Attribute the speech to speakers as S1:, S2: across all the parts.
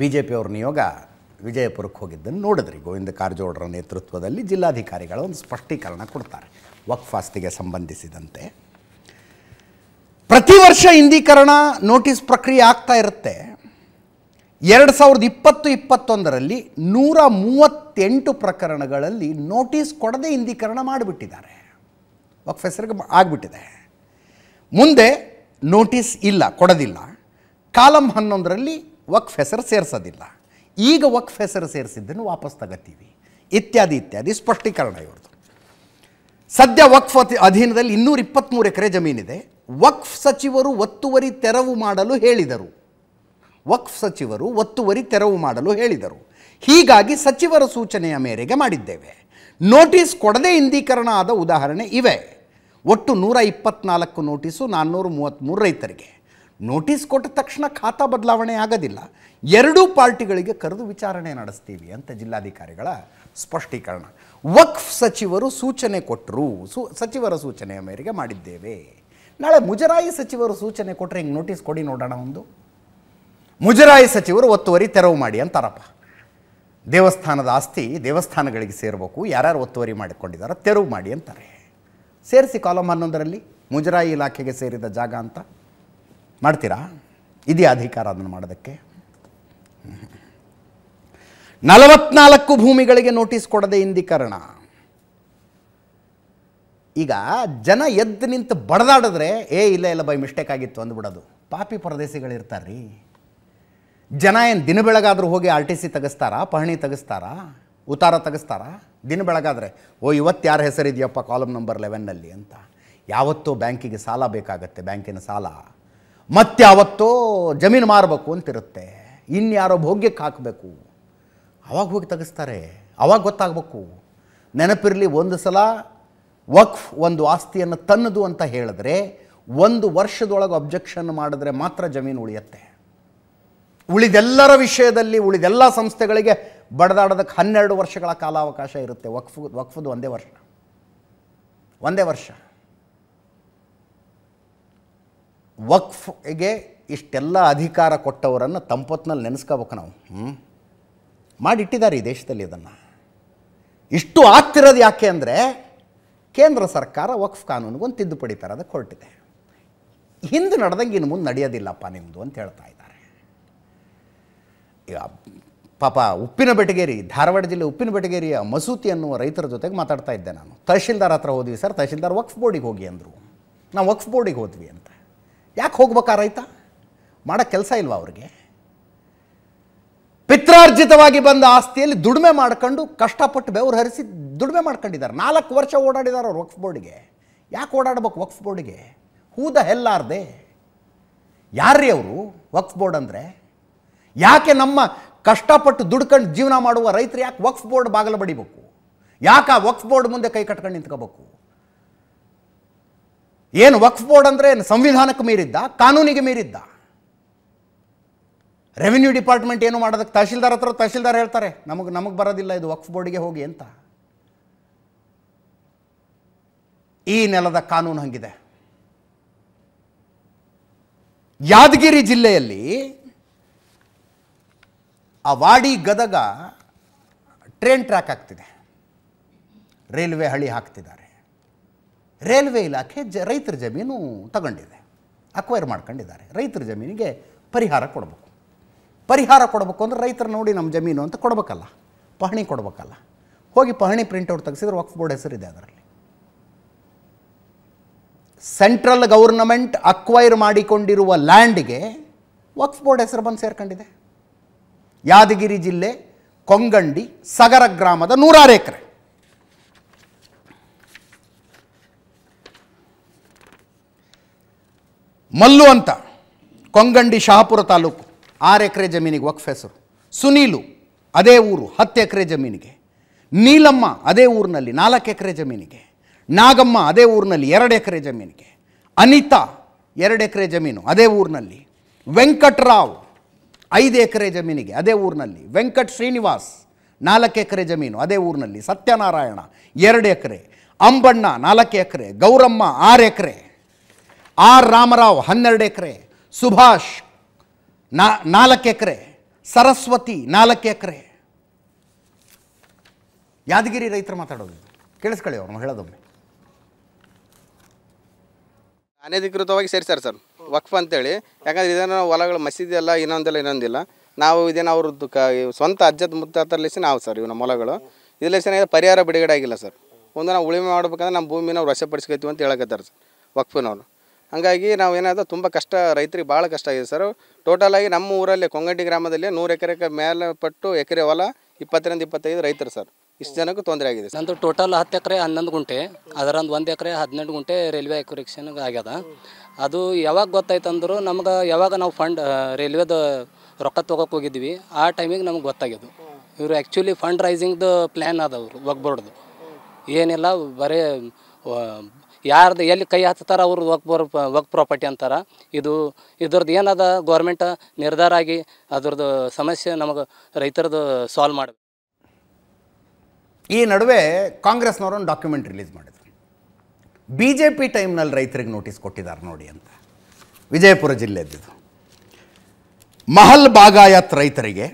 S1: B J ಪಿಯವ್ರ ನಿಯೋಗ ವಿಜಯಪುರಕ್ಕೆ ಹೋಗಿದ್ದನ್ನು ನೋಡಿದ್ರಿ ಗೋವಿಂದ ಕಾರಜೋಳರ ನೇತೃತ್ವದಲ್ಲಿ ಜಿಲ್ಲಾಧಿಕಾರಿಗಳ ಒಂದು ಸ್ಪಷ್ಟೀಕರಣ ಕೊಡ್ತಾರೆ ವಕ್ಫಾಸ್ತಿಗೆ ಸಂಬಂಧಿಸಿದಂತೆ ಪ್ರತಿ ವರ್ಷ ಇಂದೀಕರಣ ನೋಟಿಸ್ ಪ್ರಕ್ರಿಯೆ ಆಗ್ತಾ ಇರುತ್ತೆ ಎರಡು ಸಾವಿರದ ಇಪ್ಪತ್ತು ಇಪ್ಪತ್ತೊಂದರಲ್ಲಿ ನೂರ ಮೂವತ್ತೆಂಟು ಪ್ರಕರಣಗಳಲ್ಲಿ ನೋಟಿಸ್ ಕೊಡದೆ ಇಂದೀಕರಣ ಮಾಡಿಬಿಟ್ಟಿದ್ದಾರೆ ವಕ್ಫ್ ಹೆಸರಿಗೆ ಆಗಿಬಿಟ್ಟಿದೆ ಮುಂದೆ ನೋಟಿಸ್ ಇಲ್ಲ ಕೊಡೋದಿಲ್ಲ ಕಾಲಂ ಹನ್ನೊಂದರಲ್ಲಿ ವಕ್ಫ್ ಹೆಸರು ಸೇರಿಸೋದಿಲ್ಲ ಈಗ ವಕ್ಫ್ ಹೆಸರು ಸೇರಿಸಿದ್ದನ್ನು ವಾಪಸ್ ತಗತ್ತೀವಿ ಇತ್ಯಾದಿ ಇತ್ಯಾದಿ ಸ್ಪಷ್ಟೀಕರಣ ಇವ್ರದ್ದು ಸದ್ಯ ವಕ್ಫ್ ಅಧೀನದಲ್ಲಿ ಇನ್ನೂರ ಇಪ್ಪತ್ತ್ಮೂರು ಎಕರೆ ಜಮೀನಿದೆ ವಕ್ಫ್ ಸಚಿವರು ಒತ್ತುವರಿ ತೆರವು ಮಾಡಲು ಹೇಳಿದರು ವಕ್ಫ್ ಸಚಿವರು ಒತ್ತುವರಿ ತೆರವು ಮಾಡಲು ಹೇಳಿದರು ಹೀಗಾಗಿ ಸಚಿವರ ಸೂಚನೆಯ ಮೇರೆಗೆ ಮಾಡಿದ್ದೇವೆ ನೋಟಿಸ್ ಕೊಡದೇ ಇಂದೀಕರಣ ಆದ ಉದಾಹರಣೆ ಇವೆ ಒಟ್ಟು ನೂರ ಇಪ್ಪತ್ನಾಲ್ಕು ನೋಟಿಸು ನಾನ್ನೂರು ಮೂವತ್ತ್ಮೂರು ರೈತರಿಗೆ ನೋಟಿಸ್ ಕೊಟ್ಟ ತಕ್ಷಣ ಖಾತಾ ಬದಲಾವಣೆ ಆಗೋದಿಲ್ಲ ಎರಡೂ ಪಾರ್ಟಿಗಳಿಗೆ ಕರೆದು ವಿಚಾರಣೆ ನಡೆಸ್ತೀವಿ ಅಂತ ಜಿಲ್ಲಾಧಿಕಾರಿಗಳ ಸ್ಪಷ್ಟೀಕರಣ ವಕ್ಫ್ ಸಚಿವರು ಸೂಚನೆ ಕೊಟ್ಟರು ಸೂ ಸಚಿವರ ಸೂಚನೆಯ ಮೇರೆಗೆ ಮಾಡಿದ್ದೇವೆ ನಾಳೆ ಮುಜರಾಯಿ ಸಚಿವರು ಸೂಚನೆ ಕೊಟ್ಟರೆ ಹಿಂಗೆ ನೋಟಿಸ್ ಕೊಡಿ ನೋಡೋಣ ಒಂದು ಮುಜರಾಯಿ ಸಚಿವರು ಒತ್ತುವರಿ ತೆರವು ಮಾಡಿ ಅಂತಾರಪ್ಪ ದೇವಸ್ಥಾನದ ಆಸ್ತಿ ದೇವಸ್ಥಾನಗಳಿಗೆ ಸೇರಬೇಕು ಯಾರ್ಯಾರು ಒತ್ತುವರಿ ಮಾಡಿಕೊಂಡಿದ್ದಾರೋ ತೆರವು ಮಾಡಿ ಅಂತಾರೆ ಸೇರಿಸಿ ಕಾಲಮ್ ಹನ್ನೊಂದರಲ್ಲಿ ಮುಜರಾಯಿ ಇಲಾಖೆಗೆ ಸೇರಿದ ಜಾಗ ಅಂತ ಮಾಡ್ತೀರಾ ಇದೆಯಾ ಅಧಿಕಾರ ಅದನ್ನು ಮಾಡೋದಕ್ಕೆ ನಲವತ್ನಾಲ್ಕು ಭೂಮಿಗಳಿಗೆ ನೋಟಿಸ್ ಕೊಡದೆ ಇಂದೀಕರಣ ಈಗ ಜನ ಎದ್ದು ನಿಂತು ಬಡದಾಡಿದ್ರೆ ಏ ಇಲ್ಲ ಇಲ್ಲ ಬೈ ಮಿಸ್ಟೇಕ್ ಆಗಿತ್ತು ಅಂದ್ಬಿಡೋದು ಪಾಪಿ ಪರದೇಶಿಗಳಿರ್ತಾರ್ರಿ ಜನ ಏನು ದಿನ ಬೆಳಗಾದರೂ ಹೋಗಿ ಆರ್ ಟಿ ಸಿ ತೆಗೆಸ್ತಾರಾ ಪಹಣಿ ತೆಗೆಸ್ತಾರಾ ಉತ್ತಾರ ತೆಗೆಸ್ತಾರಾ ದಿನ ಬೆಳಗಾದರೆ ಓ ಇವತ್ತು ಯಾರ ಹೆಸರಿದೆಯಪ್ಪ ಕಾಲಮ್ ನಂಬರ್ ಲೆವೆನ್ನಲ್ಲಿ ಅಂತ ಯಾವತ್ತೂ ಬ್ಯಾಂಕಿಗೆ ಸಾಲ ಬೇಕಾಗತ್ತೆ ಬ್ಯಾಂಕಿನ ಸಾಲ ಮತ್ತೆ ಅವತ್ತು ಜಮೀನು ಮಾರಬೇಕು ಅಂತಿರುತ್ತೆ ಇನ್ಯಾರೋ ಭೋಗ್ಯಕ್ಕೆ ಹಾಕಬೇಕು ಅವಾಗ ಹೋಗಿ ತೆಗೆಸ್ತಾರೆ ಅವಾಗ ಗೊತ್ತಾಗಬೇಕು ನೆನಪಿರಲಿ ಒಂದು ಸಲ ವಕ್ಫ್ ಒಂದು ಆಸ್ತಿಯನ್ನು ತನ್ನದು ಅಂತ ಹೇಳಿದ್ರೆ ಒಂದು ವರ್ಷದೊಳಗೆ ಅಬ್ಜೆಕ್ಷನ್ ಮಾಡಿದ್ರೆ ಮಾತ್ರ ಜಮೀನು ಉಳಿಯುತ್ತೆ ಉಳಿದೆಲ್ಲರ ವಿಷಯದಲ್ಲಿ ಉಳಿದೆಲ್ಲ ಸಂಸ್ಥೆಗಳಿಗೆ ಬಡದಾಡೋದಕ್ಕೆ ಹನ್ನೆರಡು ವರ್ಷಗಳ ಕಾಲಾವಕಾಶ ಇರುತ್ತೆ ವಕ್ಫ್ ವಕ್ಫದು ಒಂದೇ ವರ್ಷ ಒಂದೇ ವರ್ಷ ವಕ್ಫ್ಗೆ ಇಷ್ಟೆಲ್ಲ ಅಧಿಕಾರ ಕೊಟ್ಟವರನ್ನು ತಂಪೊತ್ನಲ್ಲಿ ನೆನೆಸ್ಕೋಬೇಕು ನಾವು ಹ್ಞೂ ಮಾಡಿಟ್ಟಿದ್ದಾರೆ ಈ ದೇಶದಲ್ಲಿ ಇದನ್ನು ಇಷ್ಟು ಆಗ್ತಿರೋದು ಯಾಕೆ ಅಂದರೆ ಕೇಂದ್ರ ಸರ್ಕಾರ ವಕ್ಫ್ ಕಾನೂನಿಗೊಂದು ತಿದ್ದುಪಡಿ ತರೋದಕ್ಕೆ ಹೊರಟಿದೆ ಹಿಂದೆ ನಡೆದಂಗೆ ಇನ್ನು ಮುಂದೆ ನಡೆಯೋದಿಲ್ಲಪ್ಪ ನಿಮ್ಮದು ಅಂತ ಹೇಳ್ತಾ ಇದ್ದಾರೆ ಈಗ ಪಾಪ ಉಪ್ಪಿನ ಬೆಟಗೇರಿ ಧಾರವಾಡ ಜಿಲ್ಲೆ ಉಪ್ಪಿನ ಬೆಟಗೇರಿಯ ಮಸೂತಿ ಅನ್ನುವ ರೈತರ ಜೊತೆಗೆ ಮಾತಾಡ್ತಾ ಇದ್ದೆ ನಾನು ತಹಶೀಲ್ದಾರ್ ಹತ್ರ ಹೋದ್ವಿ ಸರ್ ತಹಶೀಲ್ದಾರ್ ವಕ್ಫ್ ಬೋರ್ಡಿಗೆ ಹೋಗಿ ಅಂದರು ನಾವು ವಕ್ಫ್ ಬೋರ್ಡಿಗೆ ಹೋದ್ವಿ ಅಂತ ಯಾಕೆ ಹೋಗ್ಬೇಕಾ ರೈತ ಮಾಡೋ ಕೆಲಸ ಇಲ್ವಾ ಅವ್ರಿಗೆ ಪಿತ್ರಾರ್ಜಿತವಾಗಿ ಬಂದ ಆಸ್ತಿಯಲ್ಲಿ ದುಡಿಮೆ ಮಾಡ್ಕೊಂಡು ಕಷ್ಟಪಟ್ಟು ಬೆವರು ಹರಿಸಿ ದುಡಿಮೆ ಮಾಡ್ಕೊಂಡಿದ್ದಾರೆ ನಾಲ್ಕು ವರ್ಷ ಓಡಾಡಿದ್ದಾರೆ ಅವ್ರು ವಕ್ಫ್ ಬೋರ್ಡಿಗೆ ಯಾಕೆ ಓಡಾಡ್ಬೇಕು ವಕ್ಫ್ ಬೋರ್ಡಿಗೆ ಹೂದ ಹೆಲ್ಲಾರ್ದೆ ಯಾರ್ರೀ ಅವರು ವಕ್ಫ್ ಬೋರ್ಡ್ ಅಂದರೆ ಯಾಕೆ ನಮ್ಮ ಕಷ್ಟಪಟ್ಟು ದುಡ್ಕೊಂಡು ಜೀವನ ಮಾಡುವ ರೈತರು ಯಾಕೆ ವಕ್ಫ್ ಬೋರ್ಡ್ ಬಾಗಿಲು ಬಡಿಬೇಕು ಯಾಕೆ ಆ ವಕ್ಫ್ ಬೋರ್ಡ್ ಮುಂದೆ ಕೈ ಕಟ್ಕೊಂಡು ನಿಂತ್ಕೋಬೇಕು ಏನು ವಕ್ಫ್ ಬೋರ್ಡ್ ಅಂದರೆ ಏನು ಸಂವಿಧಾನಕ್ಕೆ ಮೀರಿದ್ದ ಕಾನೂನಿಗೆ ಮೀರಿದ್ದ ರೆವಿನ್ಯೂ ಡಿಪಾರ್ಟ್ಮೆಂಟ್ ಏನು ಮಾಡೋದಕ್ಕೆ ತಹಶೀಲ್ದಾರ್ ಹತ್ರ ತಹಶೀಲ್ದಾರ್ ಹೇಳ್ತಾರೆ ನಮಗೆ ನಮಗೆ ಬರೋದಿಲ್ಲ ಇದು ವಕ್ಫ್ ಬೋರ್ಡಿಗೆ ಹೋಗಿ ಅಂತ ಈ ನೆಲದ ಕಾನೂನು ಹಂಗಿದೆ ಯಾದಗಿರಿ ಜಿಲ್ಲೆಯಲ್ಲಿ ಆ ವಾಡಿ ಗದಗ ಟ್ರೈನ್ ಟ್ರ್ಯಾಕ್ ಆಗ್ತಿದೆ ರೈಲ್ವೆ ಹಳಿ ಹಾಕ್ತಿದ್ದಾರೆ ರೈಲ್ವೆ ಇಲಾಖೆ ಜ ರೈತರ ಜಮೀನು ತಗೊಂಡಿದೆ ಅಕ್ವೈರ್ ಮಾಡ್ಕೊಂಡಿದ್ದಾರೆ ರೈತರ ಜಮೀನಿಗೆ ಪರಿಹಾರ ಕೊಡಬೇಕು ಪರಿಹಾರ ಕೊಡಬೇಕು ಅಂದರೆ ರೈತರು ನೋಡಿ ನಮ್ಮ ಜಮೀನು ಅಂತ ಕೊಡಬೇಕಲ್ಲ ಪಹಣಿ ಕೊಡಬೇಕಲ್ಲ ಹೋಗಿ ಪಹಣಿ ಪ್ರಿಂಟ್ಔಟ್ ತೆಗೆಸಿದ್ರೆ ವಕ್ಫ್ ಬೋರ್ಡ್ ಹೆಸರಿದೆ ಅದರಲ್ಲಿ ಸೆಂಟ್ರಲ್ ಗೌರ್ನಮೆಂಟ್ ಅಕ್ವೈರ್ ಮಾಡಿಕೊಂಡಿರುವ ಲ್ಯಾಂಡ್ಗೆ ವಕ್ಫ್ ಬೋರ್ಡ್ ಹೆಸರು ಬಂದು ಸೇರ್ಕೊಂಡಿದೆ ಯಾದಗಿರಿ ಜಿಲ್ಲೆ ಕೊಂಗಂಡಿ ಸಗರ ಗ್ರಾಮದ ನೂರಾರು ಎಕರೆ ಮಲ್ಲು ಅಂತ ಕೊಂಗಂಡಿ ಶಹಾಪುರ ತಾಲೂಕು ಆರು ಎಕರೆ ಜಮೀನಿಗೆ ವಕ್ಫ್ ಹೆಸರು ಸುನೀಲು ಅದೇ ಊರು ಹತ್ತು ಎಕರೆ ಜಮೀನಿಗೆ ನೀಲಮ್ಮ ಅದೇ ಊರಿನಲ್ಲಿ ನಾಲ್ಕು ಎಕರೆ ಜಮೀನಿಗೆ ನಾಗಮ್ಮ ಅದೇ ಊರಿನಲ್ಲಿ ಎರಡು ಎಕರೆ ಜಮೀನಿಗೆ ಅನಿತಾ ಎರಡು ಎಕರೆ ಜಮೀನು ಅದೇ ಊರಿನಲ್ಲಿ ವೆಂಕಟರಾವ್ ಐದು ಎಕರೆ ಜಮೀನಿಗೆ ಅದೇ ಊರಿನಲ್ಲಿ ವೆಂಕಟ್ ಶ್ರೀನಿವಾಸ್ ನಾಲ್ಕು ಎಕರೆ ಜಮೀನು ಅದೇ ಊರಿನಲ್ಲಿ ಸತ್ಯನಾರಾಯಣ ಎರಡು ಎಕರೆ ಅಂಬಣ್ಣ ನಾಲ್ಕು ಎಕರೆ ಗೌರಮ್ಮ ಆರು ಎಕರೆ ಆರ್ ರಾಮರಾವ್ ಹನ್ನೆರಡು ಎಕರೆ ಸುಭಾಷ್ ನಾ ನಾಲ್ಕು ಎಕರೆ ಸರಸ್ವತಿ ನಾಲ್ಕು ಎಕರೆ ಯಾದಗಿರಿ ರೈತರು ಮಾತಾಡೋದು ಕೇಳಿಸ್ಕೊಳ್ಳಿ ಅವ್ರನ್ನ ಹೇಳೋದೊಮ್ಮೆ ಅನಧಿಕೃತವಾಗಿ ಸೇರಿಸ್ತಾರೆ ಸರ್ ವಕ್ಫ್ ಅಂತೇಳಿ ಯಾಕಂದ್ರೆ ಇದನ್ನು ಹೊಲಗಳು ಮಸೀದಿ ಎಲ್ಲ ಇನ್ನೊಂದಿಲ್ಲ ಇನ್ನೊಂದಿಲ್ಲ ನಾವು ಇದೇನು ಅವ್ರದ್ದು ಕ ಸ್ವಂತ ಅಜ್ಜದ ಮುತ್ತಾತಲ್ಲಿಸಿ ನಾವು ಸರ್ ಇವನ ಹೊಲಗಳು ಹೊಲಗಳು ಪರಿಹಾರ ಬಿಡುಗಡೆ ಆಗಿಲ್ಲ ಸರ್ ಒಂದು ನಾವು ಉಳಿಮೆ ಮಾಡ್ಬೇಕಂದ್ರೆ ನಮ್ಮ ಭೂಮಿನ ನಾವು ವಶಪಡಿಸ್ಕೊತೀವಿ ಅಂತ ಹೇಳಕತ್ತಾರೆ ಸರ್ ವಕ್ಫನವ್ರು ಹಂಗಾಗಿ ನಾವು ಏನಾದರೂ ತುಂಬ ಕಷ್ಟ ರೈತರಿಗೆ ಭಾಳ ಕಷ್ಟ ಆಗಿದೆ ಸರ್ ಟೋಟಲಾಗಿ ನಮ್ಮ ಊರಲ್ಲಿ ಕೊಂಗಡ್ಡಿ ಗ್ರಾಮದಲ್ಲಿ ನೂರು ಎಕರೆಗೆ ಮೇಲೆ ಪಟ್ಟು ಎಕರೆ ಹೊಲ ಇಪ್ಪತ್ತರಿಂದ ಇಪ್ಪತ್ತೈದು ರೈತರು ಸರ್ ಇಷ್ಟು ಜನಕ್ಕೂ ತೊಂದರೆ ಆಗಿದೆ ನಂದು ಟೋಟಲ್ ಹತ್ತು ಎಕರೆ ಹನ್ನೊಂದು ಗುಂಟೆ ಅದರಂದು ಒಂದು ಎಕರೆ ಹದಿನೆಂಟು ಗುಂಟೆ ರೈಲ್ವೆ ಎಕ್ಯುರೇಷನ್ಗೆ ಆಗ್ಯದ ಅದು ಯಾವಾಗ ಗೊತ್ತಾಯ್ತಂದ್ರು ನಮ್ಗೆ ಯಾವಾಗ ನಾವು ಫಂಡ್ ರೈಲ್ವೆದ ರೊಕ್ಕ ತೊಗೋಕೆ ಹೋಗಿದ್ವಿ ಆ ಟೈಮಿಗೆ ನಮ್ಗೆ ಗೊತ್ತಾಗ್ಯದು ಇವರು ಆ್ಯಕ್ಚುಲಿ ಫಂಡ್ ರೈಸಿಂಗ್ದು ಪ್ಲ್ಯಾನ್ ಅದವ್ರು ಒಗ್ಬೋರ್ಡ್ದು ಏನಿಲ್ಲ ಬರೀ ಯಾರ್ದು ಎಲ್ಲಿ ಕೈ ಹತ್ತಾರ ಅವ್ರು ವಕ್ ವಕ್ ಪ್ರಾಪರ್ಟಿ ಅಂತಾರೆ ಇದು ಇದ್ರದ್ದು ಏನದ ಗೌರ್ಮೆಂಟ್ ನಿರ್ಧಾರ ಆಗಿ ಅದ್ರದ್ದು ಸಮಸ್ಯೆ ನಮಗೆ ರೈತರದ್ದು ಸಾಲ್ವ್ ಮಾಡಬೇಕು ಈ ನಡುವೆ ಕಾಂಗ್ರೆಸ್ನವರು ಒಂದು ಡಾಕ್ಯುಮೆಂಟ್ ರಿಲೀಸ್ ಮಾಡಿದ್ರು ಬಿ ಜೆ ಪಿ ಟೈಮ್ನಲ್ಲಿ ರೈತರಿಗೆ ನೋಟಿಸ್ ಕೊಟ್ಟಿದ್ದಾರೆ ನೋಡಿ ಅಂತ ವಿಜಯಪುರ ಜಿಲ್ಲೆದ್ದು ಮಹಲ್ ಬಾಗಾಯತ್ ರೈತರಿಗೆ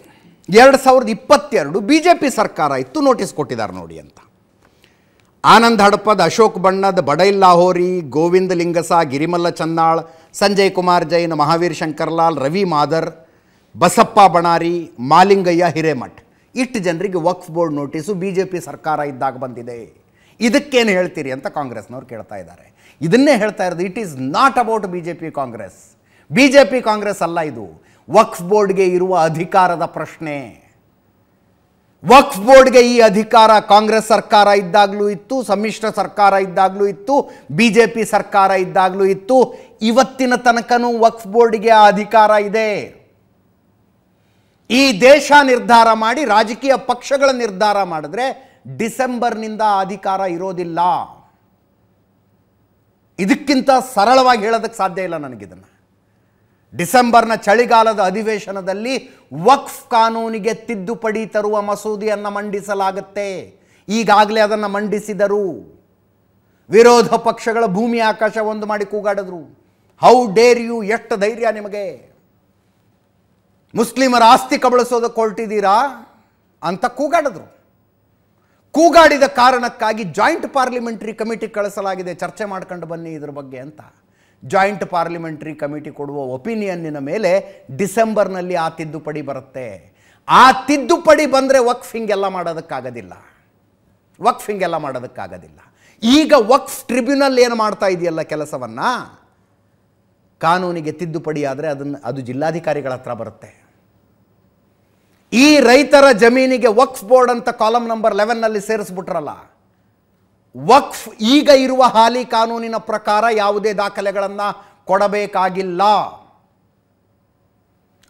S1: ಎರಡು ಸಾವಿರದ ಇಪ್ಪತ್ತೆರಡು ಬಿ ಜೆ ಪಿ ಸರ್ಕಾರ ಇತ್ತು ನೋಟಿಸ್ ಕೊಟ್ಟಿದ್ದಾರೆ ನೋಡಿ ಅಂತ ಆನಂದ್ ಹಡಪದ ಅಶೋಕ್ ಬಣ್ಣದ ಬಡೈಲ್ ಲಾಹೋರಿ ಗೋವಿಂದ ಲಿಂಗಸ ಗಿರಿಮಲ್ಲ ಚನ್ನಾಳ್ ಸಂಜಯ್ ಕುಮಾರ್ ಜೈನ್ ಮಹಾವೀರ್ ಶಂಕರ್ಲಾಲ್ ರವಿ ಮಾದರ್ ಬಸಪ್ಪ ಬಣಾರಿ ಮಾಲಿಂಗಯ್ಯ ಹಿರೇಮಠ್ ಇಷ್ಟು ಜನರಿಗೆ Waqf board notice B J P ಸರ್ಕಾರ ಇದ್ದಾಗ ಬಂದಿದೆ ಇದಕ್ಕೇನು ಹೇಳ್ತೀರಿ ಅಂತ ಕಾಂಗ್ರೆಸ್ನವ್ರು ಕೇಳ್ತಾ ಇದ್ದಾರೆ ಇದನ್ನೇ ಹೇಳ್ತಾ ಇರೋದು it is not about B J P Congress B J P Congress ಅಲ್ಲ ಇದು ವಕ್ಫ್ ಬೋರ್ಡ್ಗೆ ಇರುವ ಅಧಿಕಾರದ ಪ್ರಶ್ನೆ ವಕ್ಫ್ ಬೋರ್ಡ್ಗೆ ಈ ಅಧಿಕಾರ ಕಾಂಗ್ರೆಸ್ ಸರ್ಕಾರ ಇದ್ದಾಗಲೂ ಇತ್ತು ಸಮ್ಮಿಶ್ರ ಸರ್ಕಾರ ಇದ್ದಾಗಲೂ ಇತ್ತು ಬಿ ಜೆ ಪಿ ಸರ್ಕಾರ ಇದ್ದಾಗಲೂ ಇತ್ತು ಇವತ್ತಿನ ತನಕನೂ ವಕ್ಫ್ ಬೋರ್ಡ್ಗೆ ಆ ಅಧಿಕಾರ ಇದೆ ಈ ದೇಶ ನಿರ್ಧಾರ ಮಾಡಿ ರಾಜಕೀಯ ಪಕ್ಷಗಳ ನಿರ್ಧಾರ ಮಾಡಿದ್ರೆ ಡಿಸೆಂಬರ್ನಿಂದ ಅಧಿಕಾರ ಇರೋದಿಲ್ಲ ಇದಕ್ಕಿಂತ ಸರಳವಾಗಿ ಹೇಳೋದಕ್ಕೆ ಸಾಧ್ಯ ಇಲ್ಲ ನನಗಿದನ್ನು ಡಿಸೆಂಬರ್ನ ಚಳಿಗಾಲದ ಅಧಿವೇಶನದಲ್ಲಿ ವಕ್ಫ್ ಕಾನೂನಿಗೆ ತಿದ್ದುಪಡಿ ತರುವ ಮಸೂದೆಯನ್ನು ಮಂಡಿಸಲಾಗುತ್ತೆ ಈಗಾಗಲೇ ಅದನ್ನು ಮಂಡಿಸಿದರು ವಿರೋಧ ಪಕ್ಷಗಳ ಭೂಮಿ ಆಕಾಶ ಒಂದು ಮಾಡಿ ಕೂಗಾಡಿದ್ರು ಹೌ ಡೇರ್ ಯು ಎಷ್ಟು ಧೈರ್ಯ ನಿಮಗೆ ಮುಸ್ಲಿಮರ ಆಸ್ತಿ ಕಬಳಿಸೋದಕ್ಕೆ ಕೊಲ್ಟಿದ್ದೀರಾ ಅಂತ ಕೂಗಾಡಿದ್ರು ಕೂಗಾಡಿದ ಕಾರಣಕ್ಕಾಗಿ ಜಾಯಿಂಟ್ ಪಾರ್ಲಿಮೆಂಟ್ರಿ ಕಮಿಟಿ ಕಳಿಸಲಾಗಿದೆ ಚರ್ಚೆ ಮಾಡ್ಕೊಂಡು ಬನ್ನಿ ಇದ್ರ ಬಗ್ಗೆ ಅಂತ ಜಾಯಿಂಟ್ ಪಾರ್ಲಿಮೆಂಟ್ರಿ ಕಮಿಟಿ ಕೊಡುವ ಒಪಿನಿಯನ್ನಿನ ಮೇಲೆ ಡಿಸೆಂಬರ್ನಲ್ಲಿ ಆ ತಿದ್ದುಪಡಿ ಬರುತ್ತೆ ಆ ತಿದ್ದುಪಡಿ ಬಂದರೆ ವಕ್ಫ್ ಹಿಂಗೆಲ್ಲ ಮಾಡೋದಕ್ಕಾಗೋದಿಲ್ಲ ವಕ್ಫ್ ಹಿಂಗೆಲ್ಲ ಮಾಡೋದಕ್ಕಾಗೋದಿಲ್ಲ ಈಗ ವಕ್ಫ್ ಟ್ರಿಬ್ಯುನಲ್ ಏನು ಮಾಡ್ತಾ ಇದೆಯಲ್ಲ ಕೆಲಸವನ್ನು ಕಾನೂನಿಗೆ ತಿದ್ದುಪಡಿ ಆದರೆ ಅದನ್ನು ಅದು ಜಿಲ್ಲಾಧಿಕಾರಿಗಳ ಹತ್ರ ಬರುತ್ತೆ ಈ ರೈತರ ಜಮೀನಿಗೆ ವಕ್ಫ್ ಬೋರ್ಡ್ ಅಂತ ಕಾಲಮ್ ನಂಬರ್ ಲೆವೆನ್ನಲ್ಲಿ ಸೇರಿಸ್ಬಿಟ್ರಲ್ಲ ವಕ್ಫ್ ಈಗ ಇರುವ ಹಾಲಿ ಕಾನೂನಿನ ಪ್ರಕಾರ ಯಾವುದೇ ದಾಖಲೆಗಳನ್ನು ಕೊಡಬೇಕಾಗಿಲ್ಲ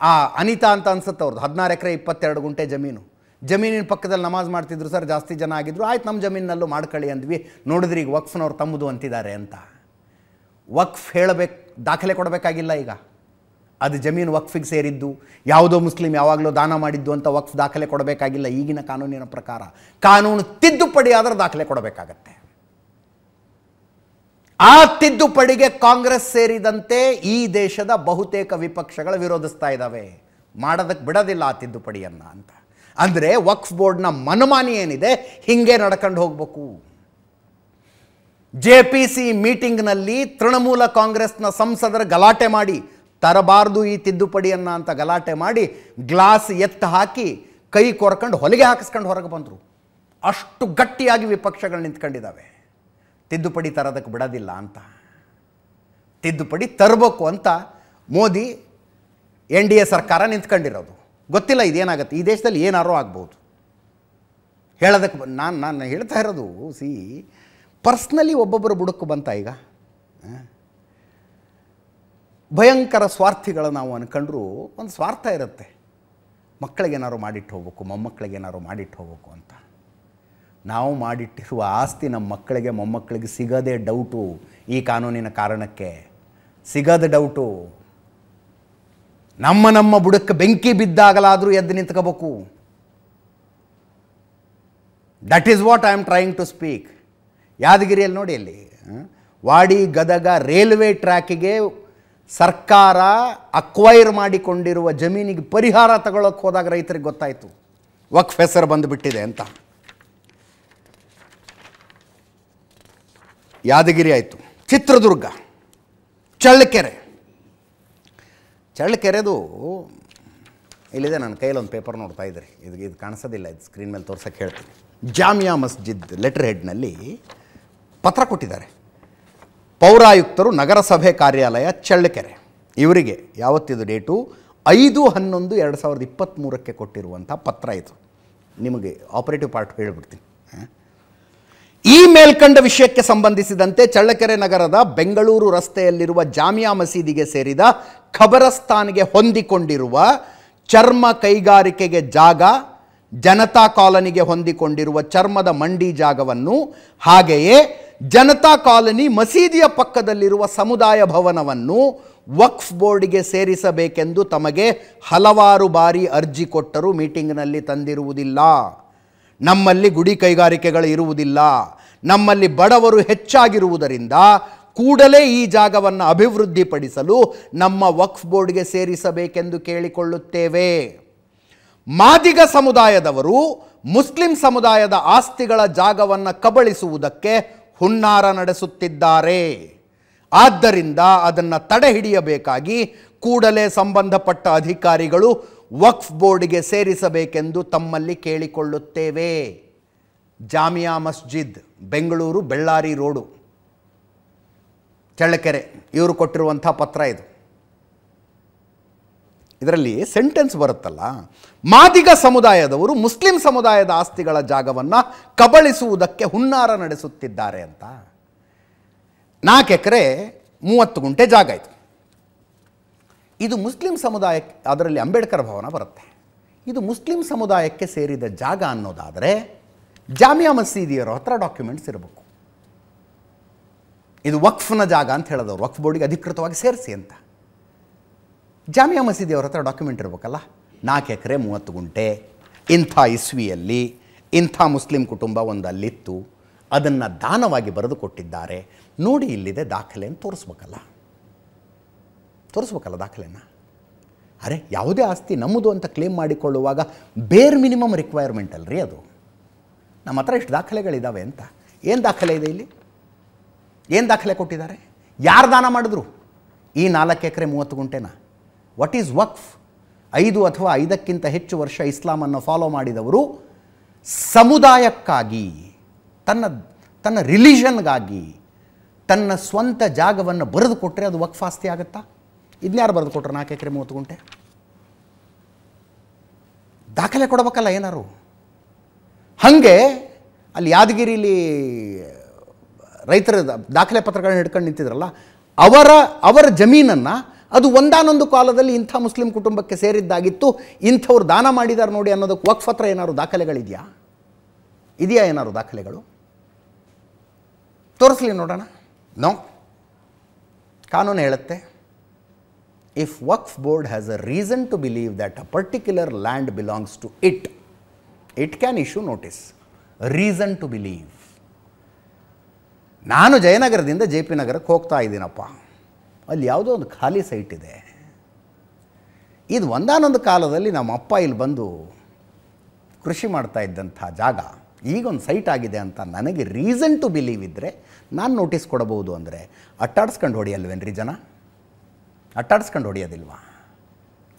S1: ಆ ಅನಿತಾ ಅಂತ ಅನ್ಸುತ್ತೆ ಅವ್ರದ್ದು ಹದಿನಾರು ಎಕರೆ ಇಪ್ಪತ್ತೆರಡು ಗುಂಟೆ ಜಮೀನು ಜಮೀನಿನ ಪಕ್ಕದಲ್ಲಿ ನಮಾಜ್ ಮಾಡ್ತಿದ್ರು ಸರ್ ಜಾಸ್ತಿ ಜನ ಆಗಿದ್ರು ಆಯ್ತು ನಮ್ಮ ಜಮೀನಲ್ಲೂ ಮಾಡ್ಕೊಳ್ಳಿ ಅಂದ್ವಿ ನೋಡಿದ್ರೆ ಈಗ ವಕ್ಫ್ನವ್ರು ತಮ್ಮದು ಅಂತಿದ್ದಾರೆ ಅಂತ ವಕ್ಫ್ ಹೇಳಬೇಕು ದಾಖಲೆ ಕೊಡಬೇಕಾಗಿಲ್ಲ ಈಗ ಅದು ಜಮೀನು ವಕ್ಫಿಗೆ ಸೇರಿದ್ದು ಯಾವುದೋ ಮುಸ್ಲಿಂ ಯಾವಾಗಲೂ ದಾನ ಮಾಡಿದ್ದು ಅಂತ ವಕ್ಫ್ ದಾಖಲೆ ಕೊಡಬೇಕಾಗಿಲ್ಲ ಈಗಿನ ಕಾನೂನಿನ ಪ್ರಕಾರ ಕಾನೂನು ತಿದ್ದುಪಡಿ ಆದರೆ ದಾಖಲೆ ಕೊಡಬೇಕಾಗತ್ತೆ ಆ ತಿದ್ದುಪಡಿಗೆ ಕಾಂಗ್ರೆಸ್ ಸೇರಿದಂತೆ ಈ ದೇಶದ ಬಹುತೇಕ ವಿಪಕ್ಷಗಳು ವಿರೋಧಿಸ್ತಾ ಇದ್ದಾವೆ ಮಾಡೋದಕ್ಕೆ ಬಿಡೋದಿಲ್ಲ ಆ ತಿದ್ದುಪಡಿಯನ್ನು ಅಂತ ಅಂದರೆ ವಕ್ಫ್ ಬೋರ್ಡ್ನ ಮನಮಾನಿ ಏನಿದೆ ಹಿಂಗೆ ನಡ್ಕೊಂಡು ಹೋಗ್ಬೇಕು ಜೆ ಪಿ ಸಿ ಮೀಟಿಂಗ್ನಲ್ಲಿ ತೃಣಮೂಲ ಕಾಂಗ್ರೆಸ್ನ ಸಂಸದರು ಗಲಾಟೆ ಮಾಡಿ ತರಬಾರ್ದು ಈ ತಿದ್ದುಪಡಿಯನ್ನು ಅಂತ ಗಲಾಟೆ ಮಾಡಿ ಗ್ಲಾಸ್ ಎತ್ತು ಹಾಕಿ ಕೈ ಕೊರ್ಕೊಂಡು ಹೊಲಿಗೆ ಹಾಕಿಸ್ಕೊಂಡು ಹೊರಗೆ ಬಂದರು ಅಷ್ಟು ಗಟ್ಟಿಯಾಗಿ ವಿಪಕ್ಷಗಳು ನಿಂತ್ಕೊಂಡಿದ್ದಾವೆ ತಿದ್ದುಪಡಿ ತರೋದಕ್ಕೆ ಬಿಡೋದಿಲ್ಲ ಅಂತ ತಿದ್ದುಪಡಿ ತರಬೇಕು ಅಂತ ಮೋದಿ ಎನ್ ಡಿ ಎ ಸರ್ಕಾರ ನಿಂತ್ಕೊಂಡಿರೋದು ಗೊತ್ತಿಲ್ಲ ಇದೇನಾಗುತ್ತೆ ಈ ದೇಶದಲ್ಲಿ ಏನಾರೋ ಆಗ್ಬೋದು ಹೇಳೋದಕ್ಕೆ ನಾನು ನಾನು ಹೇಳ್ತಾ ಇರೋದು ಸಿ ಪರ್ಸ್ನಲಿ ಒಬ್ಬೊಬ್ಬರು ಬುಡಕ್ಕೆ ಬಂತ ಈಗ ಭಯಂಕರ ಸ್ವಾರ್ಥಿಗಳು ನಾವು ಅಂದ್ಕೊಂಡ್ರೂ ಒಂದು ಸ್ವಾರ್ಥ ಇರುತ್ತೆ ಮಕ್ಕಳಿಗೇನಾರು ಮಾಡಿಟ್ಟು ಹೋಗ್ಬೇಕು ಮೊಮ್ಮಕ್ಕಳಿಗೇನಾದ್ರು ಮಾಡಿಟ್ಟು ಹೋಗ್ಬೇಕು ಅಂತ ನಾವು ಮಾಡಿಟ್ಟಿರುವ ಆಸ್ತಿ ನಮ್ಮ ಮಕ್ಕಳಿಗೆ ಮೊಮ್ಮಕ್ಕಳಿಗೆ ಸಿಗದೆ ಡೌಟು ಈ ಕಾನೂನಿನ ಕಾರಣಕ್ಕೆ ಸಿಗದ ಡೌಟು ನಮ್ಮ ನಮ್ಮ ಬುಡಕ್ಕೆ ಬೆಂಕಿ ಬಿದ್ದಾಗಲಾದರೂ ಎದ್ದು ನಿಂತ್ಕೋಬೇಕು that is what I am trying to speak ಯಾದಗಿರಿಯಲ್ಲಿ ನೋಡಿ ಅಲ್ಲಿ ವಾಡಿ ಗದಗ ರೈಲ್ವೆ ಟ್ರ್ಯಾಕಿಗೆ ಸರ್ಕಾರ ಅಕ್ವೈರ್ ಮಾಡಿಕೊಂಡಿರುವ ಜಮೀನಿಗೆ ಪರಿಹಾರ ತಗೊಳಕ್ಕೆ ಹೋದಾಗ ರೈತರಿಗೆ ಗೊತ್ತಾಯಿತು ವಕ್ಫ್ ಹೆಸರು ಬಂದುಬಿಟ್ಟಿದೆ ಅಂತ ಯಾದಗಿರಿ ಆಯಿತು ಚಿತ್ರದುರ್ಗ ಚಳ್ಳಕೆರೆ ಚಳ್ಳಕೆರೆದು ಇಲ್ಲಿದೆ ನನ್ನ ಕೈಯಲ್ಲಿ ಒಂದು ಪೇಪರ್ ನೋಡ್ತಾ ಇದ್ದಾರೆ ಇದು ಇದು ಕಾಣಿಸೋದಿಲ್ಲ ಇದು ಸ್ಕ್ರೀನ್ ಮೇಲೆ ತೋರ್ಸೋಕ್ಕೆ ಹೇಳ್ತೀನಿ ಜಾಮಿಯಾ ಮಸ್ಜಿದ್ ಲೆಟರ್ ಹೆಡ್ನಲ್ಲಿ ಪತ್ರ ಕೊಟ್ಟಿದ್ದಾರೆ ಪೌರಾಯುಕ್ತರು ನಗರಸಭೆ ಕಾರ್ಯಾಲಯ ಚಳ್ಳಕೆರೆ ಇವರಿಗೆ ಯಾವತ್ತಿದು ಡೇಟು ಐದು ಹನ್ನೊಂದು ಎರಡು ಸಾವಿರದ ಇಪ್ಪತ್ತ್ಮೂರಕ್ಕೆ ಕೊಟ್ಟಿರುವಂಥ ಪತ್ರ ಇದು ನಿಮಗೆ ಆಪರೇಟಿವ್ ಪಾರ್ಟ್ ಹೇಳಿಬಿಡ್ತೀನಿ ಈ ಮೇಲ್ಕಂಡ ವಿಷಯಕ್ಕೆ ಸಂಬಂಧಿಸಿದಂತೆ ಚಳ್ಳಕೆರೆ ನಗರದ ಬೆಂಗಳೂರು ರಸ್ತೆಯಲ್ಲಿರುವ ಜಾಮಿಯಾ ಮಸೀದಿಗೆ ಸೇರಿದ ಖಬರಸ್ತಾನ್ಗೆ ಹೊಂದಿಕೊಂಡಿರುವ ಚರ್ಮ ಕೈಗಾರಿಕೆಗೆ ಜಾಗ ಜನತಾ ಕಾಲನಿಗೆ ಹೊಂದಿಕೊಂಡಿರುವ ಚರ್ಮದ ಮಂಡಿ ಜಾಗವನ್ನು ಹಾಗೆಯೇ ಜನತಾ ಕಾಲೋನಿ ಮಸೀದಿಯ ಪಕ್ಕದಲ್ಲಿರುವ ಸಮುದಾಯ ಭವನವನ್ನು ವಕ್ಫ್ ಬೋರ್ಡ್ಗೆ ಸೇರಿಸಬೇಕೆಂದು ತಮಗೆ ಹಲವಾರು ಬಾರಿ ಅರ್ಜಿ ಕೊಟ್ಟರೂ ಮೀಟಿಂಗ್ನಲ್ಲಿ ತಂದಿರುವುದಿಲ್ಲ ನಮ್ಮಲ್ಲಿ ಗುಡಿ ಕೈಗಾರಿಕೆಗಳು ಇರುವುದಿಲ್ಲ ನಮ್ಮಲ್ಲಿ ಬಡವರು ಹೆಚ್ಚಾಗಿರುವುದರಿಂದ ಕೂಡಲೇ ಈ ಜಾಗವನ್ನು ಅಭಿವೃದ್ಧಿಪಡಿಸಲು ನಮ್ಮ ವಕ್ಫ್ ಬೋರ್ಡ್ಗೆ ಸೇರಿಸಬೇಕೆಂದು ಕೇಳಿಕೊಳ್ಳುತ್ತೇವೆ ಮಾದಿಗ ಸಮುದಾಯದವರು ಮುಸ್ಲಿಂ ಸಮುದಾಯದ ಆಸ್ತಿಗಳ ಜಾಗವನ್ನು ಕಬಳಿಸುವುದಕ್ಕೆ ಹುನ್ನಾರ ನಡೆಸುತ್ತಿದ್ದಾರೆ ಆದ್ದರಿಂದ ಅದನ್ನು ತಡೆ ಹಿಡಿಯಬೇಕಾಗಿ ಕೂಡಲೇ ಸಂಬಂಧಪಟ್ಟ ಅಧಿಕಾರಿಗಳು ವಕ್ಫ್ ಬೋರ್ಡ್ಗೆ ಸೇರಿಸಬೇಕೆಂದು ತಮ್ಮಲ್ಲಿ ಕೇಳಿಕೊಳ್ಳುತ್ತೇವೆ ಜಾಮಿಯಾ ಮಸ್ಜಿದ್ ಬೆಂಗಳೂರು ಬೆಳ್ಳಾರಿ ರೋಡು ಚಳ್ಳಕೆರೆ ಇವರು ಕೊಟ್ಟಿರುವಂಥ ಪತ್ರ ಇದು ಇದರಲ್ಲಿ ಸೆಂಟೆನ್ಸ್ ಬರುತ್ತಲ್ಲ ಮಾದಿಗ ಸಮುದಾಯದವರು ಮುಸ್ಲಿಂ ಸಮುದಾಯದ ಆಸ್ತಿಗಳ ಜಾಗವನ್ನು ಕಬಳಿಸುವುದಕ್ಕೆ ಹುನ್ನಾರ ನಡೆಸುತ್ತಿದ್ದಾರೆ ಅಂತ ನಾಲ್ಕು ಎಕರೆ ಮೂವತ್ತು ಗುಂಟೆ ಜಾಗ ಇದು ಇದು ಮುಸ್ಲಿಂ ಸಮುದಾಯಕ್ಕೆ ಅದರಲ್ಲಿ ಅಂಬೇಡ್ಕರ್ ಭವನ ಬರುತ್ತೆ ಇದು ಮುಸ್ಲಿಂ ಸಮುದಾಯಕ್ಕೆ ಸೇರಿದ ಜಾಗ ಅನ್ನೋದಾದರೆ ಜಾಮಿಯಾ ಇರೋ ಹತ್ರ ಡಾಕ್ಯುಮೆಂಟ್ಸ್ ಇರಬೇಕು ಇದು ವಕ್ಫ್ನ ಜಾಗ ಅಂತ ಹೇಳೋದವ್ರು ವಕ್ಫ್ ಬೋರ್ಡಿಗೆ ಅಧಿಕೃತವಾಗಿ ಸೇರಿಸಿ ಅಂತ ಜಾಮಿಯಾ ಮಸೀದಿಯವ್ರ ಹತ್ರ ಡಾಕ್ಯುಮೆಂಟ್ ಇರಬೇಕಲ್ಲ ನಾಲ್ಕು ಎಕರೆ ಮೂವತ್ತು ಗುಂಟೆ ಇಂಥ ಇಸ್ವಿಯಲ್ಲಿ ಇಂಥ ಮುಸ್ಲಿಂ ಕುಟುಂಬ ಒಂದಲ್ಲಿತ್ತು ಅದನ್ನು ದಾನವಾಗಿ ಬರೆದುಕೊಟ್ಟಿದ್ದಾರೆ ಕೊಟ್ಟಿದ್ದಾರೆ ನೋಡಿ ಇಲ್ಲಿದೆ ದಾಖಲೆಯನ್ನು ತೋರಿಸ್ಬೇಕಲ್ಲ ತೋರಿಸ್ಬೇಕಲ್ಲ ದಾಖಲೆಯನ್ನು ಅರೆ ಯಾವುದೇ ಆಸ್ತಿ ನಮ್ಮದು ಅಂತ ಕ್ಲೇಮ್ ಮಾಡಿಕೊಳ್ಳುವಾಗ ಬೇರ್ ಮಿನಿಮಮ್ ರಿಕ್ವೈರ್ಮೆಂಟ್ ಅಲ್ರಿ ಅದು ನಮ್ಮ ಹತ್ರ ಇಷ್ಟು ದಾಖಲೆಗಳಿದ್ದಾವೆ ಅಂತ ಏನು ದಾಖಲೆ ಇದೆ ಇಲ್ಲಿ ಏನು ದಾಖಲೆ ಕೊಟ್ಟಿದ್ದಾರೆ ಯಾರು ದಾನ ಮಾಡಿದ್ರು ಈ ನಾಲ್ಕು ಎಕರೆ ಮೂವತ್ತು ಗುಂಟೆನ ವಾಟ್ ಈಸ್ ವಕ್ಫ್ ಐದು ಅಥವಾ ಐದಕ್ಕಿಂತ ಹೆಚ್ಚು ವರ್ಷ ಇಸ್ಲಾಮನ್ನು ಫಾಲೋ ಮಾಡಿದವರು ಸಮುದಾಯಕ್ಕಾಗಿ ತನ್ನ ತನ್ನ ರಿಲಿಜನ್ಗಾಗಿ ತನ್ನ ಸ್ವಂತ ಜಾಗವನ್ನು ಬರೆದು ಕೊಟ್ಟರೆ ಅದು ವಕ್ಫ್ ಆಸ್ತಿ ಆಗುತ್ತಾ ಯಾರು ಬರೆದು ಕೊಟ್ಟರು ನಾಲ್ಕು ಎಕರೆ ಮೂವತ್ತು ಗುಂಟೆ ದಾಖಲೆ ಕೊಡಬೇಕಲ್ಲ ಏನಾರು ಹಾಗೆ ಅಲ್ಲಿ ಯಾದಗಿರಿಲಿ ರೈತರ ದಾಖಲೆ ಪತ್ರಗಳನ್ನ ಹಿಡ್ಕೊಂಡು ನಿಂತಿದ್ರಲ್ಲ ಅವರ ಅವರ ಜಮೀನನ್ನು ಅದು ಒಂದಾನೊಂದು ಕಾಲದಲ್ಲಿ ಇಂಥ ಮುಸ್ಲಿಂ ಕುಟುಂಬಕ್ಕೆ ಸೇರಿದ್ದಾಗಿತ್ತು ಇಂಥವ್ರು ದಾನ ಮಾಡಿದ್ದಾರೆ ನೋಡಿ ಅನ್ನೋದಕ್ಕೆ ವಕ್ಫ್ ಹತ್ರ ಏನಾದ್ರು ದಾಖಲೆಗಳಿದೆಯಾ ಇದೆಯಾ ಏನಾದ್ರು ದಾಖಲೆಗಳು ತೋರಿಸ್ಲಿ ನೋಡೋಣ ನೋ ಕಾನೂನು ಹೇಳುತ್ತೆ if Waqf board has a reason to believe that a particular land belongs to it it can issue notice reason to believe ನಾನು ಜಯನಗರದಿಂದ ಜೆ ಪಿ ನಗರಕ್ಕೆ ಹೋಗ್ತಾ ಇದ್ದೀನಪ್ಪ ಅಲ್ಲಿ ಯಾವುದೋ ಒಂದು ಖಾಲಿ ಸೈಟ್ ಇದೆ ಇದು ಒಂದಾನೊಂದು ಕಾಲದಲ್ಲಿ ನಮ್ಮ ಅಪ್ಪ ಇಲ್ಲಿ ಬಂದು ಕೃಷಿ ಮಾಡ್ತಾ ಇದ್ದಂಥ ಜಾಗ ಈಗೊಂದು ಸೈಟ್ ಆಗಿದೆ ಅಂತ ನನಗೆ ರೀಸನ್ ಟು ಬಿಲೀವ್ ಇದ್ದರೆ ನಾನು ನೋಟಿಸ್ ಕೊಡಬಹುದು ಅಂದರೆ ಅಟ್ಟಾಡಿಸ್ಕೊಂಡು ಹೊಡಿಯಲ್ವೇನ್ರಿ ಜನ ಅಟ್ಟಾಡಿಸ್ಕೊಂಡು ಹೊಡಿಯೋದಿಲ್ವಾ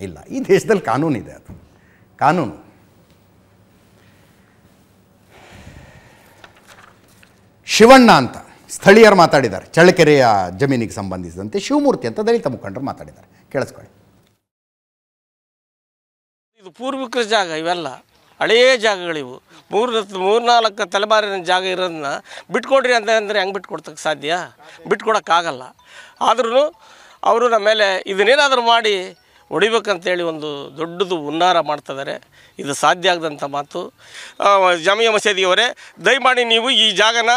S1: ಇಲ್ಲ ಈ ದೇಶದಲ್ಲಿ ಕಾನೂನಿದೆ ಅದು ಕಾನೂನು ಶಿವಣ್ಣ ಅಂತ ಸ್ಥಳೀಯರು ಮಾತಾಡಿದ್ದಾರೆ ಚಳ್ಳಕೆರೆಯ ಜಮೀನಿಗೆ ಸಂಬಂಧಿಸಿದಂತೆ ಶಿವಮೂರ್ತಿ ಅಂತ ದಲಿತ ಮುಖಂಡರು ಮಾತಾಡಿದ್ದಾರೆ ಕೇಳಿಸ್ಕೊಳ್ಳಿ ಇದು ಪೂರ್ವಿಕರ ಜಾಗ ಇವೆಲ್ಲ ಹಳೆಯ ಜಾಗಗಳಿವು ಮೂರು ಮೂರ್ನಾಲ್ಕು ತಲೆಮಾರಿನ ಜಾಗ ಇರೋದನ್ನ ಬಿಟ್ಕೊಡ್ರಿ ಅಂತ ಅಂದರೆ ಹೆಂಗೆ ಬಿಟ್ಕೊಡ್ತಕ್ಕೆ ಸಾಧ್ಯ ಬಿಟ್ಕೊಡೋಕ್ಕಾಗಲ್ಲ ಆದ್ರೂ ಅವರು ನಮ್ಮ ಮೇಲೆ ಇದನ್ನೇನಾದರೂ ಮಾಡಿ ಹೊಡಿಬೇಕಂತೇಳಿ ಒಂದು ದೊಡ್ಡದು ಹುನ್ನಾರ ಮಾಡ್ತಿದ್ದಾರೆ ಇದು ಸಾಧ್ಯ ಆಗದಂಥ ಮಾತು ಜಾಮಿಯಾ ಮಸೀದಿಯವರೇ ದಯಮಾಡಿ ನೀವು ಈ ಜಾಗನ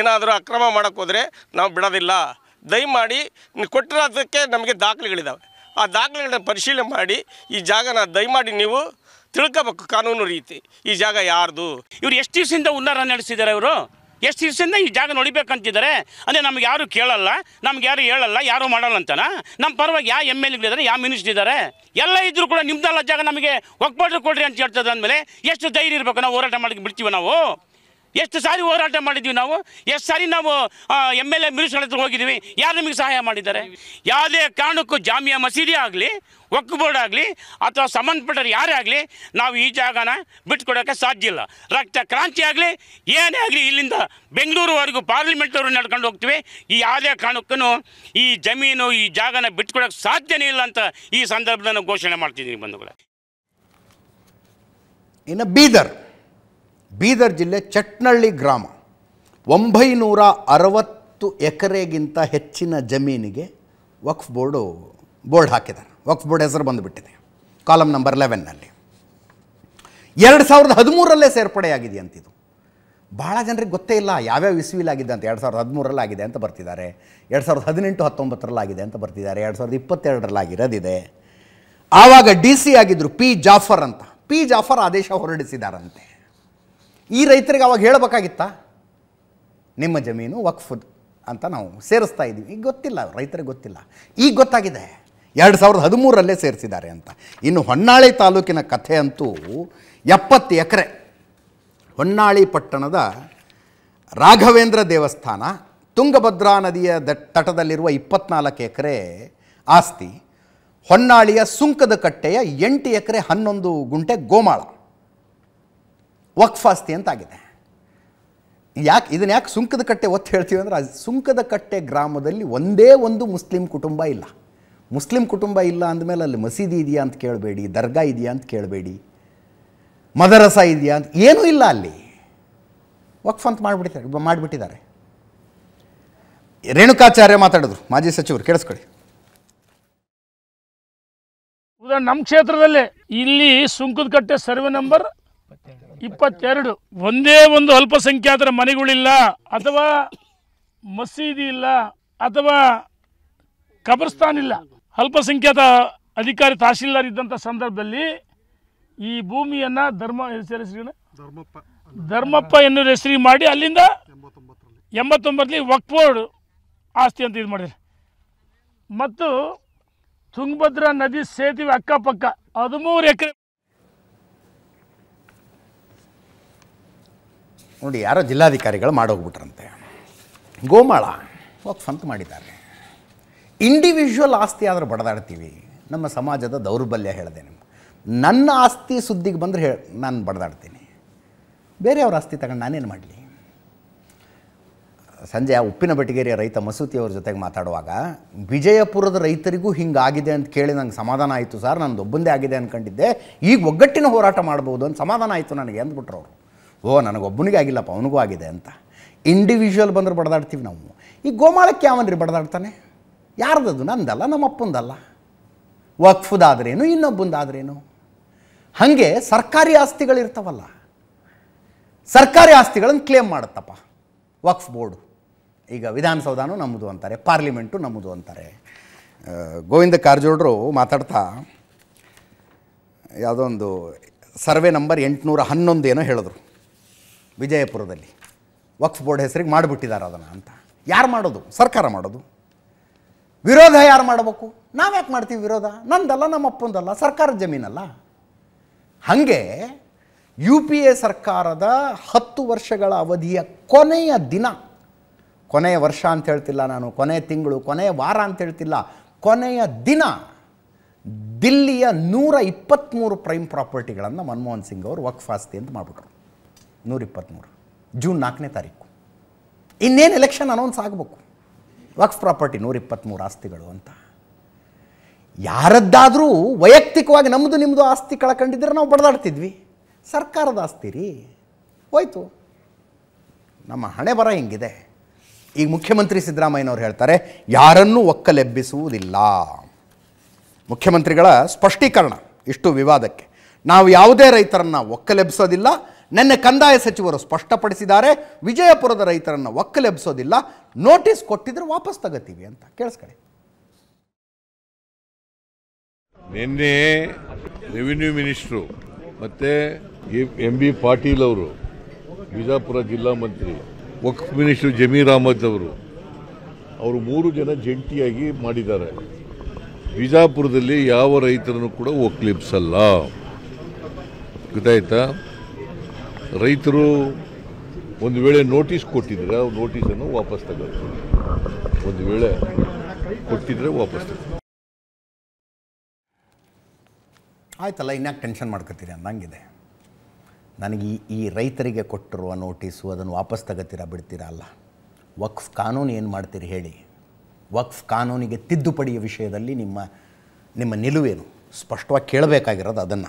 S1: ಏನಾದರೂ ಅಕ್ರಮ ಮಾಡೋಕ್ಕೋದ್ರೆ ನಾವು ಬಿಡೋದಿಲ್ಲ ದಯಮಾಡಿ ಕೊಟ್ಟಿರೋದಕ್ಕೆ ನಮಗೆ ದಾಖಲೆಗಳಿದ್ದಾವೆ ಆ ದಾಖಲೆಗಳನ್ನ ಪರಿಶೀಲನೆ ಮಾಡಿ ಈ ಜಾಗನ ದಯಮಾಡಿ ನೀವು ತಿಳ್ಕೋಬೇಕು ಕಾನೂನು ರೀತಿ ಈ ಜಾಗ ಯಾರ್ದು ಇವ್ರು ಎಷ್ಟು ದಿವಸದಿಂದ ಉನ್ನಾರ ನಡೆಸಿದ್ದಾರೆ ಇವರು ಎಷ್ಟು ದಿವಸದಿಂದ ಈ ಜಾಗ ನೋಡಿಬೇಕಂತಿದ್ದಾರೆ ಅಂದರೆ ನಮ್ಗೆ ಯಾರು ಕೇಳಲ್ಲ ನಮ್ಗೆ ಯಾರು ಹೇಳಲ್ಲ ಯಾರು ಮಾಡಲ್ಲ ಅಂತಾನ ನಮ್ಮ ಪರವಾಗಿ ಯಾವ ಎಮ್ ಎಲ್ ಎಗಳಿದ್ದಾರೆ ಯಾವ ಮಿನಿಸ್ಟರ್ ಇದ್ದಾರೆ ಎಲ್ಲ ಇದ್ರೂ ಕೂಡ ನಿಮ್ದಲ್ಲ ಜಾಗ ನಮಗೆ ಒಗ್ಬಾಟ್ರು ಕೊಡ್ರಿ ಅಂತ ಹೇಳ್ತದ ಅಂದಮೇಲೆ ಎಷ್ಟು ಧೈರ್ಯ ಇರಬೇಕು ನಾವು ಹೋರಾಟ ಮಾಡಿ ಬಿಡ್ತೀವಿ ನಾವು ಎಷ್ಟು ಸಾರಿ ಹೋರಾಟ ಮಾಡಿದ್ವಿ ನಾವು ಎಷ್ಟು ಸಾರಿ ನಾವು ಎಮ್ ಎಲ್ ಎ ಮಿನಿಸ್ಟರ್ ಹತ್ರ ಹೋಗಿದ್ದೀವಿ ಯಾರು ನಿಮಗೆ ಸಹಾಯ ಮಾಡಿದ್ದಾರೆ ಯಾವುದೇ ಕಾರಣಕ್ಕೂ ಜಾಮಿಯಾ ಮಸೀದಿ ಆಗಲಿ ಒಕ್ಕು ಬೋರ್ಡ್ ಆಗಲಿ ಅಥವಾ ಸಂಬಂಧಪಟ್ಟರು ಯಾರೇ ಆಗಲಿ ನಾವು ಈ ಜಾಗನ ಬಿಟ್ಕೊಡೋಕ್ಕೆ ಸಾಧ್ಯ ಇಲ್ಲ ರಕ್ತ ಕ್ರಾಂತಿ ಆಗಲಿ ಏನೇ ಆಗಲಿ ಇಲ್ಲಿಂದ ಬೆಂಗಳೂರುವರೆಗೂ ಪಾರ್ಲಿಮೆಂಟ್ನವರು ನಡ್ಕೊಂಡು ಹೋಗ್ತೀವಿ ಈ ಯಾವುದೇ ಕಾರಣಕ್ಕೂ ಈ ಜಮೀನು ಈ ಜಾಗನ ಬಿಟ್ಕೊಡೋಕೆ ಸಾಧ್ಯನೇ ಇಲ್ಲ ಅಂತ ಈ ಸಂದರ್ಭದಲ್ಲಿ ಘೋಷಣೆ ಮಾಡ್ತಿದ್ದೀನಿ ಬಂಧುಗಳ ಇನ್ನು ಬೀದರ್ ಬೀದರ್ ಜಿಲ್ಲೆ ಚಟ್ನಳ್ಳಿ ಗ್ರಾಮ ಒಂಬೈನೂರ ಅರವತ್ತು ಎಕರೆಗಿಂತ ಹೆಚ್ಚಿನ ಜಮೀನಿಗೆ ವಕ್ಫ್ ಬೋರ್ಡು ಬೋರ್ಡ್ ಹಾಕಿದ್ದಾರೆ ವಕ್ಫ್ ಬೋರ್ಡ್ ಹೆಸರು ಬಂದುಬಿಟ್ಟಿದೆ ಕಾಲಮ್ ನಂಬರ್ ಲೆವೆನ್ನಲ್ಲಿ ಎರಡು ಸಾವಿರದ ಹದಿಮೂರಲ್ಲೇ ಸೇರ್ಪಡೆಯಾಗಿದೆ ಅಂತಿದು ಭಾಳ ಜನರಿಗೆ ಗೊತ್ತೇ ಇಲ್ಲ ಯಾವ್ಯಾವ ಇಸ್ವಿಲಾಗಿದೆ ಅಂತ ಎರಡು ಸಾವಿರದ ಹದಿಮೂರಲ್ಲಾಗಿದೆ ಅಂತ ಬರ್ತಿದ್ದಾರೆ ಎರಡು ಸಾವಿರದ ಹದಿನೆಂಟು ಹತ್ತೊಂಬತ್ತರಲ್ಲಾಗಿದೆ ಅಂತ ಬರ್ತಿದ್ದಾರೆ ಎರಡು ಸಾವಿರದ ಇಪ್ಪತ್ತೆರಡರಲ್ಲಾಗಿರೋದಿದೆ ಆವಾಗ ಡಿ ಸಿ ಆಗಿದ್ದರು ಪಿ ಜಾಫರ್ ಅಂತ ಪಿ ಜಾಫರ್ ಆದೇಶ ಹೊರಡಿಸಿದಾರಂತೆ ಈ ರೈತರಿಗೆ ಅವಾಗ ಹೇಳಬೇಕಾಗಿತ್ತಾ ನಿಮ್ಮ ಜಮೀನು ವಕ್ಫುದ್ ಅಂತ ನಾವು ಸೇರಿಸ್ತಾ ಇದ್ದೀವಿ ಈಗ ಗೊತ್ತಿಲ್ಲ ರೈತರಿಗೆ ಗೊತ್ತಿಲ್ಲ ಈಗ ಗೊತ್ತಾಗಿದೆ ಎರಡು ಸಾವಿರದ ಹದಿಮೂರರಲ್ಲೇ ಸೇರಿಸಿದ್ದಾರೆ ಅಂತ ಇನ್ನು ಹೊನ್ನಾಳಿ ತಾಲೂಕಿನ ಕಥೆ ಅಂತೂ ಎಪ್ಪತ್ತು ಎಕರೆ ಹೊನ್ನಾಳಿ ಪಟ್ಟಣದ ರಾಘವೇಂದ್ರ ದೇವಸ್ಥಾನ ತುಂಗಭದ್ರಾ ನದಿಯ ದ ತಟದಲ್ಲಿರುವ ಇಪ್ಪತ್ನಾಲ್ಕು ಎಕರೆ ಆಸ್ತಿ ಹೊನ್ನಾಳಿಯ ಸುಂಕದ ಕಟ್ಟೆಯ ಎಂಟು ಎಕರೆ ಹನ್ನೊಂದು ಗುಂಟೆ ಗೋಮಾಳ ವಕ್ಫಾಸ್ತಿ ಅಂತಾಗಿದೆ ಯಾಕೆ ಇದನ್ನು ಯಾಕೆ ಸುಂಕದ ಕಟ್ಟೆ ಒತ್ತು ಹೇಳ್ತೀವಿ ಅಂದರೆ ಅದು ಸುಂಕದ ಕಟ್ಟೆ ಗ್ರಾಮದಲ್ಲಿ ಒಂದೇ ಒಂದು ಮುಸ್ಲಿಂ ಕುಟುಂಬ ಇಲ್ಲ ಮುಸ್ಲಿಂ ಕುಟುಂಬ ಇಲ್ಲ ಅಂದಮೇಲೆ ಅಲ್ಲಿ ಮಸೀದಿ ಇದೆಯಾ ಅಂತ ಕೇಳಬೇಡಿ ದರ್ಗಾ ಇದೆಯಾ ಅಂತ ಕೇಳಬೇಡಿ ಮದರಸ ಇದೆಯಾ ಅಂತ ಏನೂ ಇಲ್ಲ ಅಲ್ಲಿ ವಕ್ಫ್ ಅಂತ ಮಾಡಿಬಿಟ್ಟಿದ್ದಾರೆ ಮಾಡಿಬಿಟ್ಟಿದ್ದಾರೆ ರೇಣುಕಾಚಾರ್ಯ ಮಾತಾಡಿದ್ರು ಮಾಜಿ ಸಚಿವರು ಕೇಳಿಸ್ಕೊಳ್ಳಿ ಉದಾಹರಣೆ ನಮ್ಮ ಕ್ಷೇತ್ರದಲ್ಲೇ ಇಲ್ಲಿ ಸುಂಕದ ಕಟ್ಟೆ ಸರ್ವೆ ನಂಬರ್ ಇಪ್ಪತ್ತೆರಡು ಒಂದೇ ಒಂದು ಅಲ್ಪಸಂಖ್ಯಾತರ ಮನೆಗಳಿಲ್ಲ ಅಥವಾ ಮಸೀದಿ ಇಲ್ಲ ಅಥವಾ ಕಬ್ರಸ್ತಾನ್ ಇಲ್ಲ ಅಲ್ಪಸಂಖ್ಯಾತ ಅಧಿಕಾರಿ ತಹಶೀಲ್ದಾರ್ ಇದ್ದಂಥ ಸಂದರ್ಭದಲ್ಲಿ ಈ ಭೂಮಿಯನ್ನು ಧರ್ಮ ಧರ್ಮಪ್ಪ ಧರ್ಮಪ್ಪ ಎನ್ನುವ ಹೆಸರಿ ಮಾಡಿ ಅಲ್ಲಿಂದ ಎಂಬತ್ತೊಂಬತ್ತರಲ್ಲಿ ವಕ್ಫೋರ್ಡ್ ಆಸ್ತಿ ಅಂತ ಇದು ಮಾಡಿದ್ರು ಮತ್ತು ತುಂಗಭದ್ರಾ ನದಿ ಸೇತುವೆ ಅಕ್ಕಪಕ್ಕ ಹದಿಮೂರು ಎಕರೆ ನೋಡಿ ಯಾರೋ ಜಿಲ್ಲಾಧಿಕಾರಿಗಳು ಮಾಡೋಗ್ಬಿಟ್ರಂತೆ ಗೋಮಾಳ ಹೋಗ್ ಸ್ವಂತ ಮಾಡಿದ್ದಾರೆ ಇಂಡಿವಿಜುವಲ್ ಆಸ್ತಿ ಆದರೂ ಬಡದಾಡ್ತೀವಿ ನಮ್ಮ ಸಮಾಜದ ದೌರ್ಬಲ್ಯ ಹೇಳಿದೆ ನಿಮ್ಮ ನನ್ನ ಆಸ್ತಿ ಸುದ್ದಿಗೆ ಬಂದರೆ ಹೇಳಿ ನಾನು ಬಡದಾಡ್ತೀನಿ ಬೇರೆಯವ್ರ ಆಸ್ತಿ ತಗೊಂಡು ನಾನೇನು ಮಾಡಲಿ ಸಂಜೆ ಆ ಉಪ್ಪಿನ ಬಟಗೇರಿಯ ರೈತ ಮಸೂತಿಯವ್ರ ಜೊತೆಗೆ ಮಾತಾಡುವಾಗ ವಿಜಯಪುರದ ರೈತರಿಗೂ ಹಿಂಗಾಗಿದೆ ಅಂತ ಕೇಳಿ ನಂಗೆ ಸಮಾಧಾನ ಆಯಿತು ಸರ್ ನಂದು ಒಬ್ಬಂದೇ ಆಗಿದೆ ಅಂದ್ಕೊಂಡಿದ್ದೆ ಈಗ ಒಗ್ಗಟ್ಟಿನ ಹೋರಾಟ ಮಾಡ್ಬೋದು ಅಂತ ಸಮಾಧಾನ ಆಯಿತು ನನಗೆ ಅಂದ್ಬಿಟ್ರು ಅವರು ಓ ನನಗೊಬ್ಬನಿಗೆ ಆಗಿಲ್ಲಪ್ಪ ಅವನಿಗೂ ಆಗಿದೆ ಅಂತ ಇಂಡಿವಿಜುವಲ್ ಬಂದ್ರೆ ಬಡದಾಡ್ತೀವಿ ನಾವು ಈ ಗೋಮಾಳಕ್ಕೆ ಯಾವನ್ರಿ ಬಡದಾಡ್ತಾನೆ ಯಾರ್ದದು ನಂದಲ್ಲ ನಮ್ಮ ಅಪ್ಪಂದಲ್ಲ ವಕ್ಫುದಾದ್ರೇನು ಇನ್ನೊಬ್ಬಂದಾದ್ರೇನು ಹಾಗೆ ಸರ್ಕಾರಿ ಆಸ್ತಿಗಳಿರ್ತಾವಲ್ಲ ಸರ್ಕಾರಿ ಆಸ್ತಿಗಳನ್ನು ಕ್ಲೇಮ್ ಮಾಡುತ್ತಪ್ಪ ವಕ್ಫ್ ಬೋರ್ಡು ಈಗ ವಿಧಾನಸೌಧನೂ ನಮ್ಮದು ಅಂತಾರೆ ಪಾರ್ಲಿಮೆಂಟು ನಮ್ಮದು ಅಂತಾರೆ ಗೋವಿಂದ ಕಾರಜೋಳರು ಮಾತಾಡ್ತಾ ಯಾವುದೋ ಒಂದು ಸರ್ವೆ ನಂಬರ್ ಎಂಟುನೂರ ಹನ್ನೊಂದು ಏನೋ ಹೇಳಿದ್ರು ವಿಜಯಪುರದಲ್ಲಿ ವಕ್ಫ್ ಬೋರ್ಡ್ ಹೆಸರಿಗೆ ಮಾಡಿಬಿಟ್ಟಿದ್ದಾರೆ ಅದನ್ನು ಅಂತ ಯಾರು ಮಾಡೋದು ಸರ್ಕಾರ ಮಾಡೋದು ವಿರೋಧ ಯಾರು ಮಾಡಬೇಕು ನಾವು ಯಾಕೆ ಮಾಡ್ತೀವಿ ವಿರೋಧ ನಂದಲ್ಲ ನಮ್ಮ ಅಪ್ಪಂದಲ್ಲ ಸರ್ಕಾರದ ಜಮೀನಲ್ಲ ಹಾಗೆ ಯು ಪಿ ಎ ಸರ್ಕಾರದ ಹತ್ತು ವರ್ಷಗಳ ಅವಧಿಯ ಕೊನೆಯ ದಿನ ಕೊನೆಯ ವರ್ಷ ಅಂತ ಹೇಳ್ತಿಲ್ಲ ನಾನು ಕೊನೆಯ ತಿಂಗಳು ಕೊನೆಯ ವಾರ ಅಂತ ಹೇಳ್ತಿಲ್ಲ ಕೊನೆಯ ದಿನ ದಿಲ್ಲಿಯ ನೂರ ಇಪ್ಪತ್ತ್ಮೂರು ಪ್ರೈಮ್ ಪ್ರಾಪರ್ಟಿಗಳನ್ನು ಮನಮೋಹನ್ ಸಿಂಗ್ ಅವರು ವಕ್ಫಾಸ್ತಿ ಅಂತ ಮಾಡಿಬಿಟ್ರು ನೂರಿಪ್ಪತ್ತ್ಮೂರು ಜೂನ್ ನಾಲ್ಕನೇ ತಾರೀಕು ಇನ್ನೇನು ಎಲೆಕ್ಷನ್ ಅನೌನ್ಸ್ ಆಗಬೇಕು ವಕ್ಸ್ ಪ್ರಾಪರ್ಟಿ ನೂರಿಪ್ಪತ್ತ್ಮೂರು ಆಸ್ತಿಗಳು ಅಂತ ಯಾರದ್ದಾದರೂ ವೈಯಕ್ತಿಕವಾಗಿ ನಮ್ಮದು ನಿಮ್ಮದು ಆಸ್ತಿ ಕಳ್ಕೊಂಡಿದ್ರೆ ನಾವು ಬಡದಾಡ್ತಿದ್ವಿ ಸರ್ಕಾರದ ಆಸ್ತಿ ರೀ ಹೋಯ್ತು ನಮ್ಮ ಹಣೆ ಬರ ಹಿಂಗಿದೆ ಈಗ ಮುಖ್ಯಮಂತ್ರಿ ಸಿದ್ದರಾಮಯ್ಯನವರು ಹೇಳ್ತಾರೆ ಯಾರನ್ನೂ ಒಕ್ಕಲೆಬ್ಬಿಸುವುದಿಲ್ಲ ಮುಖ್ಯಮಂತ್ರಿಗಳ ಸ್ಪಷ್ಟೀಕರಣ ಇಷ್ಟು ವಿವಾದಕ್ಕೆ ನಾವು ಯಾವುದೇ ರೈತರನ್ನು ಒಕ್ಕಲೆಬ್ಬಿಸೋದಿಲ್ಲ ನಿನ್ನೆ ಕಂದಾಯ ಸಚಿವರು ಸ್ಪಷ್ಟಪಡಿಸಿದ್ದಾರೆ ವಿಜಯಪುರದ ರೈತರನ್ನು ಒಕ್ಕಲೆಬ್ಸೋದಿಲ್ಲ ನೋಟಿಸ್ ಕೊಟ್ಟಿದ್ರೆ ವಾಪಸ್ ತಗೋತೀವಿ ಅಂತ ಕೇಳಿಸ್ಕೊಳ್ಳಿ ನಿನ್ನೆ ರೆವಿನ್ಯೂ ಮಿನಿಸ್ಟ್ರು ಮತ್ತೆ ಎಂ ಬಿ ಪಾಟೀಲ್ ಅವರು ಬಿಜಾಪುರ ಜಿಲ್ಲಾ ಮಂತ್ರಿ ವಕ್ಫ್ ಮಿನಿಸ್ಟ್ರು ಜಮೀರ್ ಅಹಮದ್ ಅವರು ಅವರು ಮೂರು ಜನ ಜಂಟಿಯಾಗಿ ಮಾಡಿದ್ದಾರೆ ಬಿಜಾಪುರದಲ್ಲಿ ಯಾವ ರೈತರನ್ನು ಕೂಡ ಒಕ್ಲಿಪ್ಸಲ್ಲ ಗೊತ್ತಾಯ್ತಾ ರೈತರು ಒಂದು ವೇಳೆ ನೋಟಿಸ್ ಕೊಟ್ಟಿದ್ರೆ ಆ ನೋಟಿಸನ್ನು ವಾಪಸ್ ತಗೋದು ಒಂದು ವೇಳೆ ಕೊಟ್ಟಿದ್ರೆ ವಾಪಸ್ ತಗೋದು ಆಯ್ತಲ್ಲ ಇನ್ಯಾಕೆ ಟೆನ್ಷನ್ ಮಾಡ್ಕೋತೀರಿ ಅಂದಂಗಿದೆ ನನಗೆ ಈ ಈ ರೈತರಿಗೆ ಕೊಟ್ಟಿರುವ ನೋಟಿಸು ಅದನ್ನು ವಾಪಸ್ ತಗೋತೀರಾ ಬಿಡ್ತೀರಾ ಅಲ್ಲ ವಕ್ಫ್ ಕಾನೂನು ಏನು ಮಾಡ್ತೀರಿ ಹೇಳಿ ವಕ್ಫ್ ಕಾನೂನಿಗೆ ತಿದ್ದುಪಡಿಯ ವಿಷಯದಲ್ಲಿ ನಿಮ್ಮ ನಿಮ್ಮ ನಿಲುವೇನು ಸ್ಪಷ್ಟವಾಗಿ ಕೇಳಬೇಕಾಗಿರೋದು ಅದನ್ನು